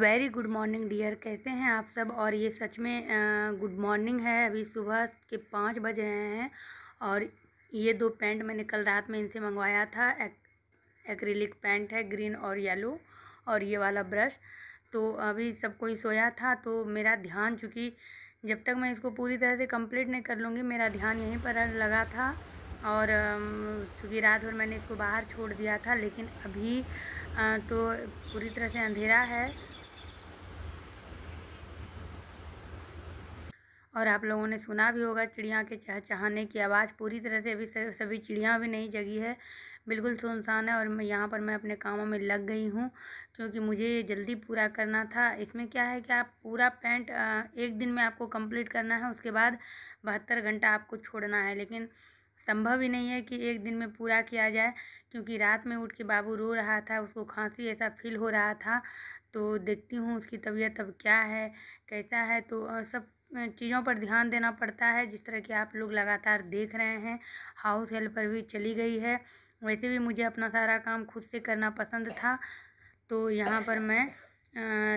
very good morning dear कैसे हैं आप सब और ये सच में गुड मॉर्निंग है अभी सुबह के पाँच बज रहे हैं और ये दो पैंट मैंने कल रात में इनसे मंगवाया था एक, एक्रिलिक पैंट है ग्रीन और येलो और ये वाला ब्रश तो अभी सब कोई सोया था तो मेरा ध्यान चूँकि जब तक मैं इसको पूरी तरह से कंप्लीट नहीं कर लूँगी मेरा ध्यान यहीं पर लगा था और चूँकि रात भर मैंने इसको बाहर छोड़ दिया था लेकिन अभी तो पूरी तरह से अंधेरा है और आप लोगों ने सुना भी होगा चिड़िया के चहचहाने की आवाज़ पूरी तरह से अभी सभी चिड़िया भी नहीं जगी है बिल्कुल सुनसान है और मैं यहाँ पर मैं अपने कामों में लग गई हूँ क्योंकि मुझे ये जल्दी पूरा करना था इसमें क्या है कि आप पूरा पेंट एक दिन में आपको कंप्लीट करना है उसके बाद बहत्तर घंटा आपको छोड़ना है लेकिन संभव ही नहीं है कि एक दिन में पूरा किया जाए क्योंकि रात में उठ के बाबू रो रहा था उसको खांसी ऐसा फील हो रहा था तो देखती हूँ उसकी तबीयत अब क्या है कैसा है तो सब चीज़ों पर ध्यान देना पड़ता है जिस तरह की आप लोग लगातार देख रहे हैं हाउस हेल्पर भी चली गई है वैसे भी मुझे अपना सारा काम खुद से करना पसंद था तो यहाँ पर मैं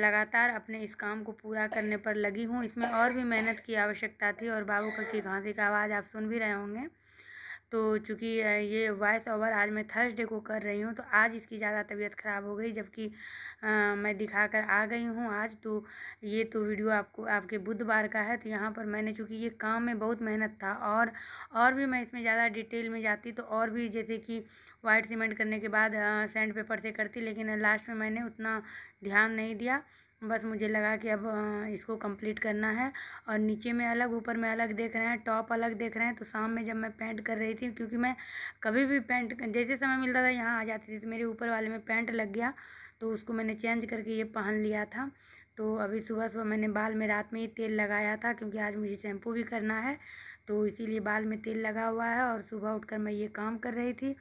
लगातार अपने इस काम को पूरा करने पर लगी हूँ इसमें और भी मेहनत की आवश्यकता थी और बाबू का की घासी का आवाज़ आप सुन भी रहे होंगे तो चूँकि ये वॉइस ओवर आज मैं थर्सडे को कर रही हूँ तो आज इसकी ज़्यादा तबीयत ख़राब हो गई जबकि मैं दिखा कर आ गई हूँ आज तो ये तो वीडियो आपको आपके बुधवार का है तो यहाँ पर मैंने चूँकि ये काम में बहुत मेहनत था और और भी मैं इसमें ज़्यादा डिटेल में जाती तो और भी जैसे कि वाइट सीमेंट करने के बाद सैंड पेपर से करती लेकिन लास्ट में मैंने उतना ध्यान नहीं दिया बस मुझे लगा कि अब इसको कंप्लीट करना है और नीचे में अलग ऊपर में अलग देख रहे हैं टॉप अलग देख रहे हैं तो शाम में जब मैं पेंट कर रही थी क्योंकि मैं कभी भी पेंट जैसे समय मिलता था यहाँ आ जाती थी तो मेरे ऊपर वाले में पेंट लग गया तो उसको मैंने चेंज करके ये पहन लिया था तो अभी सुबह सुबह मैंने बाल में रात में ही तेल लगाया था क्योंकि आज मुझे शैम्पू भी करना है तो इसीलिए बाल में तेल लगा हुआ है और सुबह उठकर मैं ये काम कर रही थी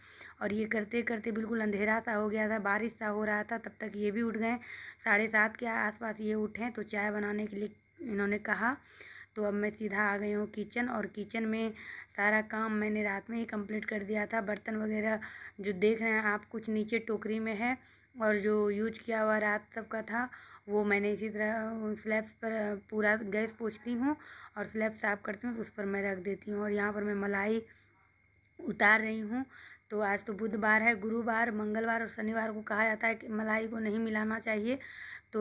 और ये करते करते बिल्कुल अंधेरा सा हो गया था बारिश सा हो रहा था तब तक ये भी उठ गए साढ़े सात के आसपास ये उठे तो चाय बनाने के लिए इन्होंने कहा तो अब मैं सीधा आ गई हूँ किचन और किचन में सारा काम मैंने रात में ही कंप्लीट कर दिया था बर्तन वगैरह जो देख रहे हैं आप कुछ नीचे टोकरी में है और जो यूज किया हुआ रात सब का था वो मैंने इसी तरह स्लैब्स पर पूरा गैस पोछती हूँ और स्लैब साफ़ करती हूँ तो उस पर मैं रख देती हूँ और यहाँ पर मैं मलाई उतार रही हूँ तो आज तो बुधवार है गुरुवार मंगलवार और शनिवार को कहा जाता है कि मलाई को नहीं मिलाना चाहिए तो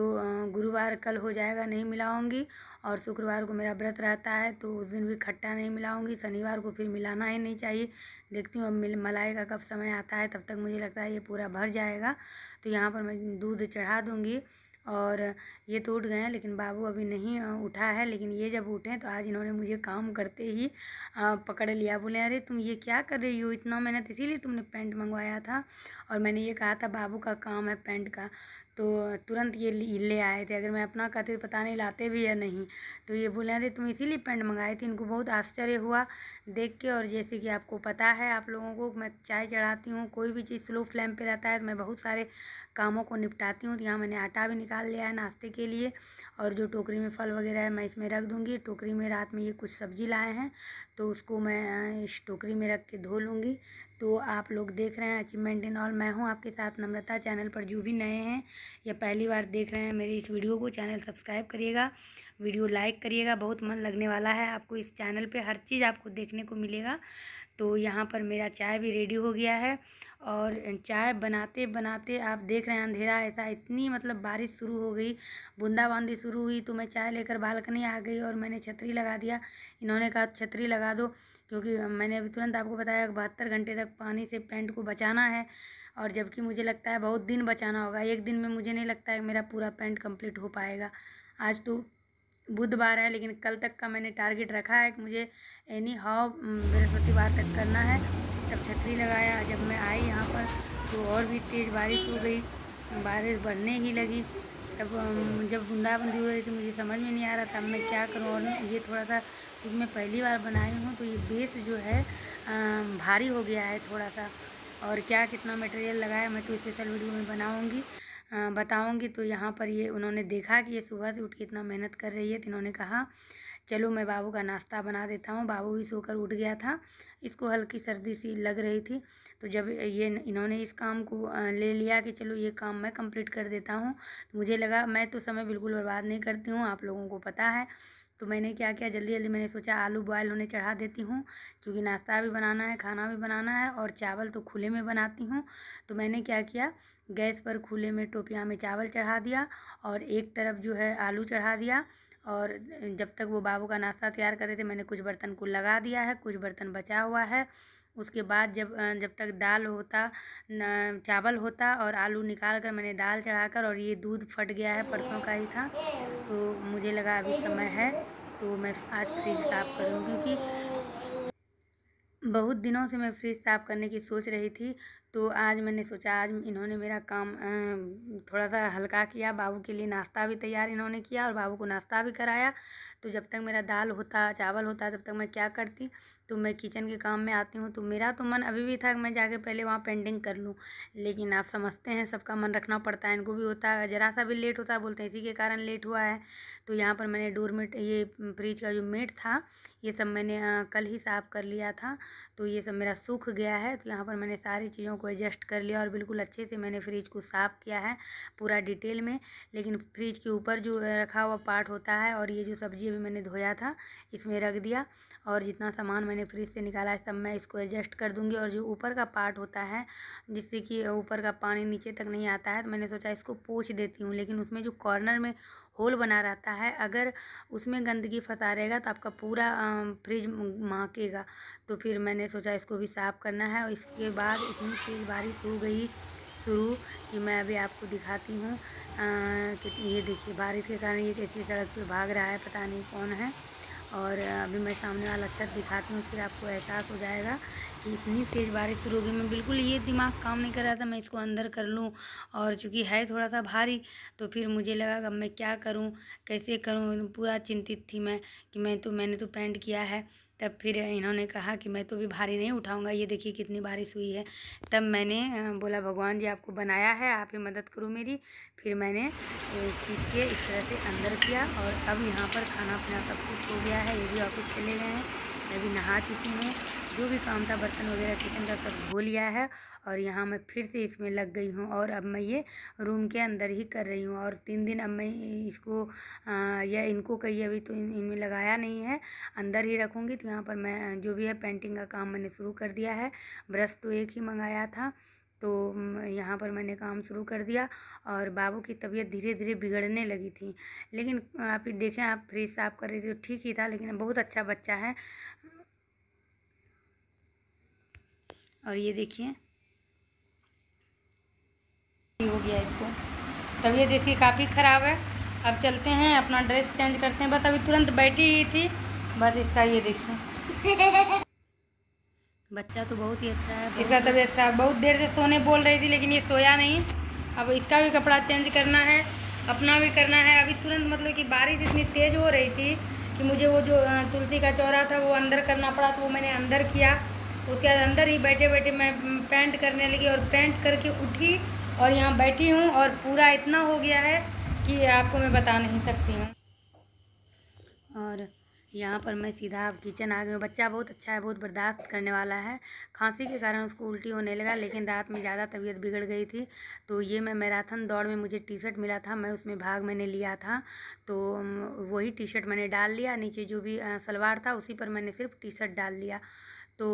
गुरुवार कल हो जाएगा नहीं मिलाऊंगी और शुक्रवार को मेरा व्रत रहता है तो उस दिन भी खट्टा नहीं मिलाऊंगी शनिवार को फिर मिलाना ही नहीं चाहिए देखती हूँ अब मलाई का कब समय आता है तब तक मुझे लगता है ये पूरा भर जाएगा तो यहाँ पर मैं दूध चढ़ा दूँगी और ये तो उठ गए हैं लेकिन बाबू अभी नहीं उठा है लेकिन ये जब उठे तो आज इन्होंने मुझे काम करते ही पकड़ लिया बोले अरे तुम ये क्या कर रही हो इतना मेहनत इसीलिए तुमने पेंट मंगवाया था और मैंने ये कहा था बाबू का काम है पैंट का तो तुरंत ये ले आए थे अगर मैं अपना कहते तो पता नहीं लाते भी या नहीं तो ये बोले अरे तुम इसीलिए पेंट मंगाए थे इनको बहुत आश्चर्य हुआ देख के और जैसे कि आपको पता है आप लोगों को मैं चाय चढ़ाती हूँ कोई भी चीज़ स्लो फ्लेम पे रहता है तो मैं बहुत सारे कामों को निपटाती हूँ तो यहाँ मैंने आटा भी निकाल लिया है नाश्ते के लिए और जो टोकरी में फल वगैरह है मैं इसमें रख दूँगी टोकरी में रात में ये कुछ सब्जी लाए हैं तो उसको मैं इस टोकरी में रख के धो लूँगी तो आप लोग देख रहे हैं अचीवमेंट इन ऑल मैं हूँ आपके साथ नम्रता चैनल पर जो भी नए हैं या पहली बार देख रहे हैं मेरे इस वीडियो को चैनल सब्सक्राइब करिएगा वीडियो लाइक करिएगा बहुत मन लगने वाला है आपको इस चैनल पर हर चीज़ आपको देखने को मिलेगा तो यहाँ पर मेरा चाय भी रेडी हो गया है और चाय बनाते बनाते आप देख रहे हैं अंधेरा ऐसा इतनी मतलब बारिश शुरू हो गई बूंदाबांदी शुरू हुई तो मैं चाय लेकर बालकनी आ गई और मैंने छतरी लगा दिया इन्होंने कहा छतरी लगा दो क्योंकि मैंने अभी तुरंत आपको बताया बहत्तर घंटे तक पानी से पेंट को बचाना है और जबकि मुझे लगता है बहुत दिन बचाना होगा एक दिन में मुझे नहीं लगता है मेरा पूरा पेंट कम्प्लीट हो पाएगा आज तो बुधवार है लेकिन कल तक का मैंने टारगेट रखा है कि मुझे एनी हाउ बृहस्पतिवार तक करना है तब छतरी लगाया जब मैं आई यहाँ पर तो और भी तेज़ बारिश हो गई बारिश बढ़ने ही लगी तब जब बूंदाबंदी हो रही थी मुझे समझ में नहीं आ रहा था मैं क्या करूँ और ये थोड़ा सा क्योंकि मैं पहली बार बनाई हूँ तो ये बेस जो है भारी हो गया है थोड़ा सा और क्या कितना मटेरियल लगाया मैं तो स्पेशल वीडियो में बनाऊँगी बताऊँगी तो यहाँ पर ये उन्होंने देखा कि ये सुबह से उठ के इतना मेहनत कर रही है तो इन्होंने कहा चलो मैं बाबू का नाश्ता बना देता हूँ बाबू भी सोकर उठ गया था इसको हल्की सर्दी सी लग रही थी तो जब ये इन्होंने इस काम को ले लिया कि चलो ये काम मैं कंप्लीट कर देता हूँ तो मुझे लगा मैं तो समय बिल्कुल बर्बाद नहीं करती हूँ आप लोगों को पता है तो मैंने क्या किया जल्दी जल्दी मैंने सोचा आलू बॉयल होने चढ़ा देती हूँ क्योंकि नाश्ता भी बनाना है खाना भी बनाना है और चावल तो खुले में बनाती हूँ तो मैंने क्या किया गैस पर खुले में टोपिया में चावल चढ़ा दिया और एक तरफ जो है आलू चढ़ा दिया और जब तक वो बाबू का नाश्ता तैयार कर रहे थे मैंने कुछ बर्तन को लगा दिया है कुछ बर्तन बचा हुआ है उसके बाद जब जब तक दाल होता चावल होता और आलू निकाल कर मैंने दाल चढ़ाकर और ये दूध फट गया है परसों का ही था तो मुझे लगा अभी समय है तो मैं आज फ्रिज साफ़ करूँ क्योंकि बहुत दिनों से मैं फ्रिज साफ़ करने की सोच रही थी तो आज मैंने सोचा आज इन्होंने मेरा काम थोड़ा सा हल्का किया बाबू के लिए नाश्ता भी तैयार इन्होंने किया और बाबू को नाश्ता भी कराया तो जब तक मेरा दाल होता चावल होता तब तक मैं क्या करती तो मैं किचन के काम में आती हूँ तो मेरा तो मन अभी भी था कि मैं जाके पहले वहाँ पेंटिंग कर लूँ लेकिन आप समझते हैं सबका मन रखना पड़ता है इनको भी होता है ज़रा सा भी लेट होता है बोलते हैं इसी के कारण लेट हुआ है तो यहाँ पर मैंने डोरमेट ये फ्रिज का जो मेट था ये सब मैंने कल ही साफ़ कर लिया था तो ये सब मेरा सूख गया है तो यहाँ पर मैंने सारी चीज़ों को एडजस्ट कर लिया और बिल्कुल अच्छे से मैंने फ्रिज को साफ़ किया है पूरा डिटेल में लेकिन फ्रिज के ऊपर जो रखा हुआ पार्ट होता है और ये जो सब्जी अभी मैंने धोया था इसमें रख दिया और जितना सामान मैंने फ्रिज से निकाला है सब मैं इसको एडजस्ट कर दूँगी और जो ऊपर का पार्ट होता है जिससे कि ऊपर का पानी नीचे तक नहीं आता है तो मैंने सोचा इसको पोछ देती हूँ लेकिन उसमें जो कॉर्नर में होल बना रहता है अगर उसमें गंदगी फंसा रहेगा तो आपका पूरा फ्रिज महकेगा तो फिर मैंने सोचा इसको भी साफ़ करना है और इसके बाद इतनी तेज़ बारिश हो गई शुरू कि मैं अभी आपको दिखाती हूँ ये देखिए बारिश के कारण ये कैसी सड़क पर भाग रहा है पता नहीं कौन है और अभी मैं सामने वाला छत दिखाती हूँ फिर आपको एहसास हो जाएगा कि इतनी तेज़ बारिश शुरू हो गई मैं बिल्कुल ये दिमाग काम नहीं कर रहा था मैं इसको अंदर कर लूँ और चूँकि है थोड़ा सा भारी तो फिर मुझे लगा अब मैं क्या करूँ कैसे करूँ पूरा चिंतित थी मैं कि मैं तो मैंने तो पेंट किया है तब फिर इन्होंने कहा कि मैं तो भी भारी नहीं उठाऊंगा ये देखिए कितनी बारिश हुई है तब मैंने बोला भगवान जी आपको बनाया है आप ही मदद करो मेरी फिर मैंने खींच के इस तरह से अंदर किया और अब यहाँ पर खाना पीना सब कुछ हो गया है ये भी ऑफिस चले गए हैं मैं भी नहा चुकी हूँ जो भी काम था बर्तन वगैरह किचन का सब धो लिया है और यहाँ मैं फिर से इसमें लग गई हूँ और अब मैं ये रूम के अंदर ही कर रही हूँ और तीन दिन अब मैं इसको आ, या इनको कही अभी तो इन इनमें लगाया नहीं है अंदर ही रखूँगी तो यहाँ पर मैं जो भी है पेंटिंग का काम मैंने शुरू कर दिया है ब्रश तो एक ही मंगाया था तो यहाँ पर मैंने काम शुरू कर दिया और बाबू की तबीयत धीरे धीरे बिगड़ने लगी थी लेकिन आप देखें आप फ्रिज साफ़ कर रही थी तो ठीक ही था लेकिन बहुत अच्छा बच्चा है और ये देखिए हो गया इसको तबीयत इसकी काफ़ी ख़राब है अब चलते हैं अपना ड्रेस चेंज करते हैं बस अभी तुरंत बैठी ही थी बस इसका ये देखिए बच्चा तो बहुत ही अच्छा है इसका तबीयत खराब बहुत देर से सोने बोल रही थी लेकिन ये सोया नहीं अब इसका भी कपड़ा चेंज करना है अपना भी करना है अभी तुरंत मतलब कि बारिश इतनी तेज़ हो रही थी कि मुझे वो जो तुलसी का चौरा था वो अंदर करना पड़ा तो वो मैंने अंदर किया उसके बाद अंदर ही बैठे बैठे मैं पेंट करने लगी और पेंट करके उठी और यहाँ बैठी हूँ और पूरा इतना हो गया है कि आपको मैं बता नहीं सकती हूँ और यहाँ पर मैं सीधा किचन आ गई हूँ बच्चा बहुत अच्छा है बहुत बर्दाश्त करने वाला है खांसी के कारण उसको उल्टी होने लगा लेकिन रात में ज़्यादा तबीयत बिगड़ गई थी तो ये मैं मैराथन दौड़ में मुझे टी शर्ट मिला था मैं उसमें भाग मैंने लिया था तो वही टी शर्ट मैंने डाल लिया नीचे जो भी सलवार था उसी पर मैंने सिर्फ टी शर्ट डाल लिया तो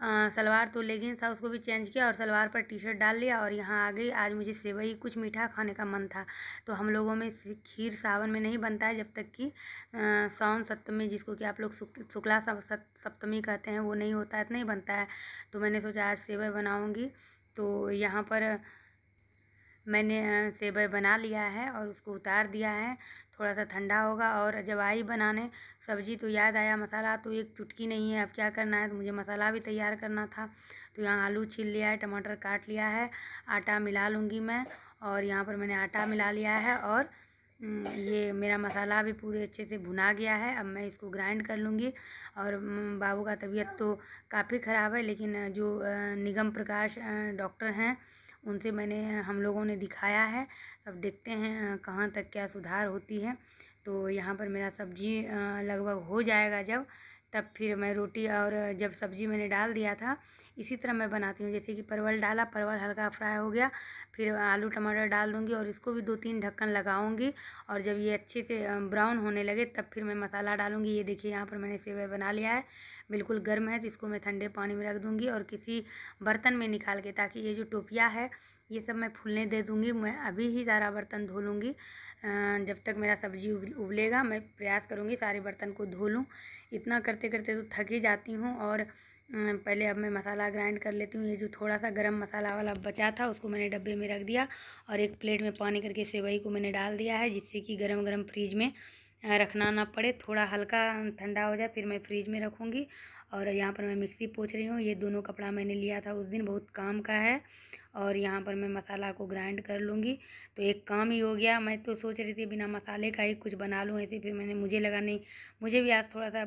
हाँ, सलवार तो लेगिंग्स था उसको भी चेंज किया और सलवार पर टी शर्ट डाल लिया और यहाँ आ गई आज मुझे सेवई कुछ मीठा खाने का मन था तो हम लोगों में खीर सावन में नहीं बनता है जब तक कि सावन सप्तमी जिसको कि आप लोग शुक्ला सप्तमी कहते हैं वो नहीं होता है तो नहीं बनता है तो मैंने सोचा आज सेवई बनाऊँगी तो यहाँ पर मैंने सेवई बना लिया है और उसको उतार दिया है थोड़ा सा ठंडा होगा और जब आई बनाने सब्ज़ी तो याद आया मसाला तो एक चुटकी नहीं है अब क्या करना है तो मुझे मसाला भी तैयार करना था तो यहाँ आलू छील लिया है टमाटर काट लिया है आटा मिला लूँगी मैं और यहाँ पर मैंने आटा मिला लिया है और ये मेरा मसाला भी पूरे अच्छे से भुना गया है अब मैं इसको ग्राइंड कर लूँगी और बाबू का तबीयत तो काफ़ी ख़राब है लेकिन जो निगम प्रकाश डॉक्टर हैं उनसे मैंने हम लोगों ने दिखाया है अब देखते हैं कहाँ तक क्या सुधार होती है तो यहाँ पर मेरा सब्ज़ी लगभग हो जाएगा जब तब फिर मैं रोटी और जब सब्ज़ी मैंने डाल दिया था इसी तरह मैं बनाती हूँ जैसे कि परवल डाला परवल हल्का फ्राई हो गया फिर आलू टमाटर डाल दूँगी और इसको भी दो तीन ढक्कन लगाऊँगी और जब ये अच्छे से ब्राउन होने लगे तब फिर मैं मसाला डालूँगी ये देखिए यहाँ पर मैंने सेवई बना लिया है बिल्कुल गर्म है तो इसको मैं ठंडे पानी में रख दूँगी और किसी बर्तन में निकाल के ताकि ये जो टोपिया है ये सब मैं फूलने दे दूँगी मैं अभी ही सारा बर्तन धो लूँगी जब तक मेरा सब्जी उबलेगा मैं प्रयास करूँगी सारे बर्तन को धो लूँ इतना करते करते तो थक ही जाती हूँ और पहले अब मैं मसाला ग्राइंड कर लेती हूँ ये जो थोड़ा सा गरम मसाला वाला बचा था उसको मैंने डब्बे में रख दिया और एक प्लेट में पानी करके सेवई को मैंने डाल दिया है जिससे कि गरम गरम फ्रिज में रखना ना पड़े थोड़ा हल्का ठंडा हो जाए फिर मैं फ्रिज में रखूँगी और यहाँ पर मैं मिक्सी पोछ रही हूँ ये दोनों कपड़ा मैंने लिया था उस दिन बहुत काम का है और यहाँ पर मैं मसाला को ग्राइंड कर लूँगी तो एक काम ही हो गया मैं तो सोच रही थी बिना मसाले का ही कुछ बना लूँ ऐसे फिर मैंने मुझे लगा नहीं मुझे भी आज थोड़ा सा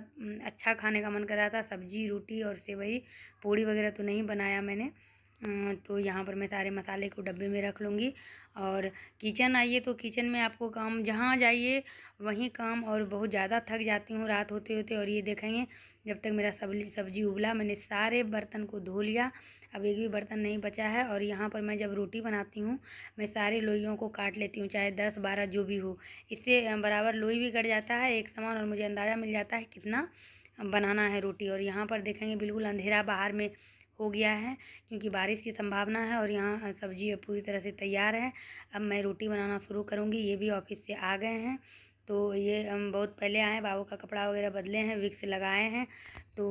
अच्छा खाने का मन कर रहा था सब्जी रोटी और सेवई पूड़ी वगैरह तो नहीं बनाया मैंने तो यहाँ पर मैं सारे मसाले को डब्बे में रख लूँगी और किचन आइए तो किचन में आपको काम जहाँ जाइए वहीं काम और बहुत ज़्यादा थक जाती हूँ रात होते होते और ये देखेंगे जब तक मेरा सब्जी सब्जी उबला मैंने सारे बर्तन को धो लिया अब एक भी बर्तन नहीं बचा है और यहाँ पर मैं जब रोटी बनाती हूँ मैं सारे लोइयों को काट लेती हूँ चाहे दस बारह जो भी हो इससे बराबर लोई भी कट जाता है एक समान और मुझे अंदाज़ा मिल जाता है कितना बनाना है रोटी और यहाँ पर देखेंगे बिल्कुल अंधेरा बाहर में हो गया है क्योंकि बारिश की संभावना है और यहाँ सब्जी पूरी तरह से तैयार है अब मैं रोटी बनाना शुरू करूँगी ये भी ऑफिस से आ गए हैं तो ये हम बहुत पहले आए बाबू का कपड़ा वगैरह बदले हैं विक्स लगाए हैं तो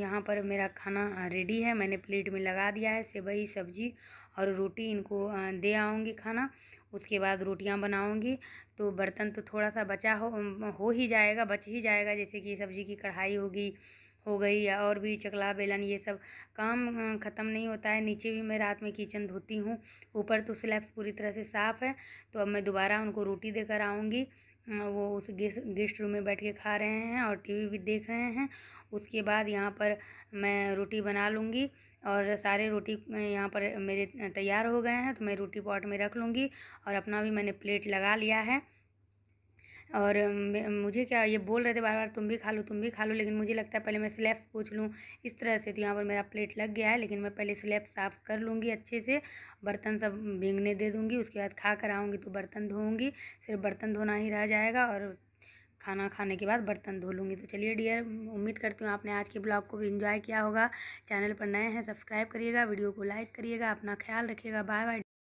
यहाँ पर मेरा खाना रेडी है मैंने प्लेट में लगा दिया है सेवई सब्जी और रोटी इनको दे आऊँगी खाना उसके बाद रोटियाँ बनाऊँगी तो बर्तन तो थोड़ा सा बचा हो हो ही जाएगा बच ही जाएगा जैसे कि सब्ज़ी की कढ़ाई होगी हो गई या और भी चकला बेलन ये सब काम ख़त्म नहीं होता है नीचे भी मैं रात में किचन धोती हूँ ऊपर तो स्लैब्स पूरी तरह से साफ़ है तो अब मैं दोबारा उनको रोटी देकर आऊँगी वो उस गेस्ट गेस्ट रूम में बैठ के खा रहे हैं और टीवी भी देख रहे हैं उसके बाद यहाँ पर मैं रोटी बना लूँगी और सारे रोटी यहाँ पर मेरे तैयार हो गए हैं तो मैं रोटी पॉट में रख लूँगी और अपना भी मैंने प्लेट लगा लिया है और मुझे क्या ये बोल रहे थे बार बार तुम भी खा लो तुम भी खा लो लेकिन मुझे लगता है पहले मैं स्लैब्स पूछ लूँ इस तरह से तो यहाँ पर मेरा प्लेट लग गया है लेकिन मैं पहले स्लैब साफ़ कर लूँगी अच्छे से बर्तन सब भींगने दे दूँगी उसके बाद खा कर आऊँगी तो बर्तन धोऊँगी सिर्फ बर्तन धोना ही रह जाएगा और खाना खाने के बाद बर्तन धो लूँगी तो चलिए डियर उम्मीद करती हूँ आपने आज के ब्लॉग को भी इन्जॉय किया होगा चैनल पर नए हैं सब्सक्राइब करिएगा वीडियो को लाइक करिएगा अपना ख्याल रखिएगा बाय बाय